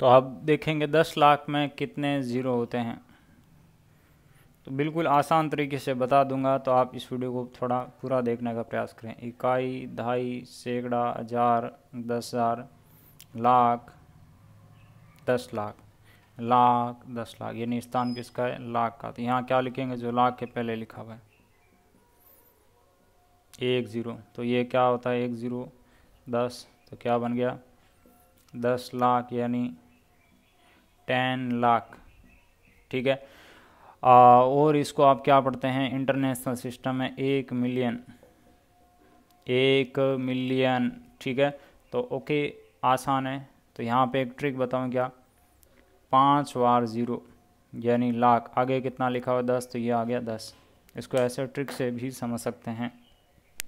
तो अब देखेंगे दस लाख में कितने ज़ीरो होते हैं तो बिल्कुल आसान तरीके से बता दूंगा तो आप इस वीडियो को थोड़ा पूरा देखने का प्रयास करें इकाई ढाई सैकड़ा हजार दस हज़ार लाख दस लाख लाख दस लाख यानी स्थान किसका है लाख का तो यहाँ क्या लिखेंगे जो लाख के पहले लिखा हुआ है एक ज़ीरो तो ये क्या होता है एक ज़ीरो दस तो क्या बन गया दस लाख यानी टेन लाख ठीक है आ, और इसको आप क्या पढ़ते हैं इंटरनेशनल सिस्टम है एक मिलियन एक मिलियन ठीक है तो ओके आसान है तो यहाँ पे एक ट्रिक बताऊँ क्या पाँच बार ज़ीरो यानी लाख आगे कितना लिखा हुआ दस तो ये आ गया दस इसको ऐसे ट्रिक से भी समझ सकते हैं